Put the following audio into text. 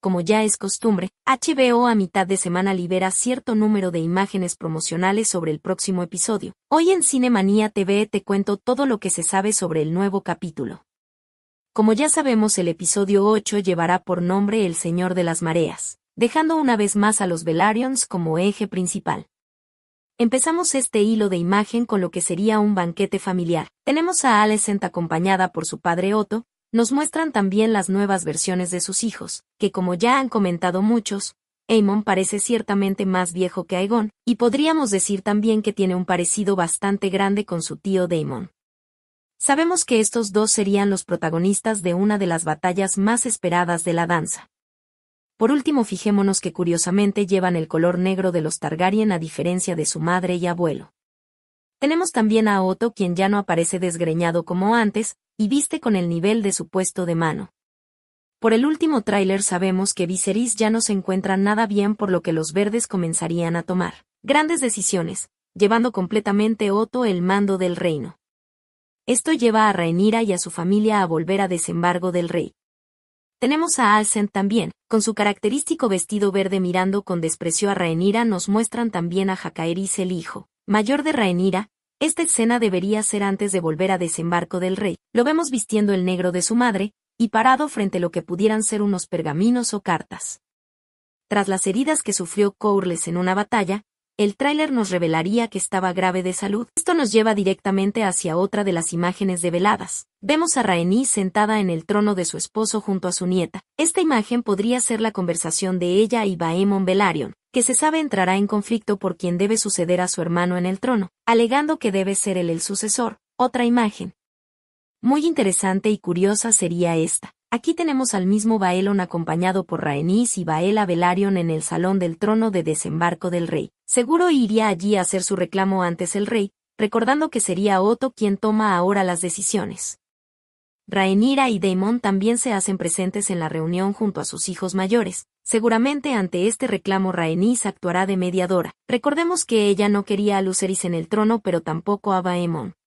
como ya es costumbre, HBO a mitad de semana libera cierto número de imágenes promocionales sobre el próximo episodio. Hoy en Cinemanía TV te cuento todo lo que se sabe sobre el nuevo capítulo. Como ya sabemos, el episodio 8 llevará por nombre El Señor de las Mareas, dejando una vez más a los Velaryons como eje principal. Empezamos este hilo de imagen con lo que sería un banquete familiar. Tenemos a Alicent acompañada por su padre Otto, nos muestran también las nuevas versiones de sus hijos, que como ya han comentado muchos, Aemon parece ciertamente más viejo que Aegon, y podríamos decir también que tiene un parecido bastante grande con su tío Daemon. Sabemos que estos dos serían los protagonistas de una de las batallas más esperadas de la danza. Por último, fijémonos que curiosamente llevan el color negro de los Targaryen a diferencia de su madre y abuelo. Tenemos también a Otto quien ya no aparece desgreñado como antes, y viste con el nivel de su puesto de mano. Por el último tráiler sabemos que Viserys ya no se encuentra nada bien por lo que los verdes comenzarían a tomar grandes decisiones, llevando completamente Otto el mando del reino. Esto lleva a Rhaenyra y a su familia a volver a desembargo del rey. Tenemos a Alcent también, con su característico vestido verde mirando con desprecio a Rhaenyra nos muestran también a Jacaerys el hijo mayor de Rhaenyra, esta escena debería ser antes de volver a desembarco del rey. Lo vemos vistiendo el negro de su madre, y parado frente a lo que pudieran ser unos pergaminos o cartas. Tras las heridas que sufrió Courles en una batalla, el tráiler nos revelaría que estaba grave de salud. Esto nos lleva directamente hacia otra de las imágenes develadas. Vemos a Raení sentada en el trono de su esposo junto a su nieta. Esta imagen podría ser la conversación de ella y Baemon Velaryon, que se sabe entrará en conflicto por quien debe suceder a su hermano en el trono, alegando que debe ser él el sucesor, otra imagen. Muy interesante y curiosa sería esta. Aquí tenemos al mismo Baelon acompañado por Rhaenys y Baela Velaryon en el salón del trono de desembarco del rey. Seguro iría allí a hacer su reclamo antes el rey, recordando que sería Otto quien toma ahora las decisiones. Rhaenyra y Daemon también se hacen presentes en la reunión junto a sus hijos mayores, Seguramente ante este reclamo Rhaenys actuará de mediadora. Recordemos que ella no quería a Lucerys en el trono pero tampoco a Baemon.